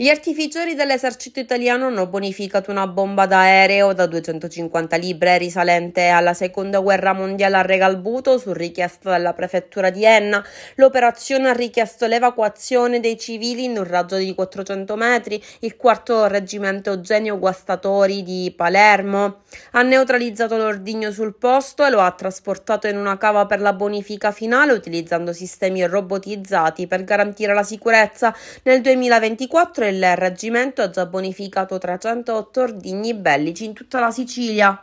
Gli artificieri dell'esercito italiano hanno bonificato una bomba d'aereo da 250 libre risalente alla seconda guerra mondiale a Regalbuto su richiesta della prefettura di Enna. L'operazione ha richiesto l'evacuazione dei civili in un raggio di 400 metri. Il quarto reggimento Eugenio Guastatori di Palermo ha neutralizzato l'ordigno sul posto e lo ha trasportato in una cava per la bonifica finale utilizzando sistemi robotizzati per garantire la sicurezza. Nel 2024 il reggimento ha già bonificato 308 ordigni bellici in tutta la Sicilia.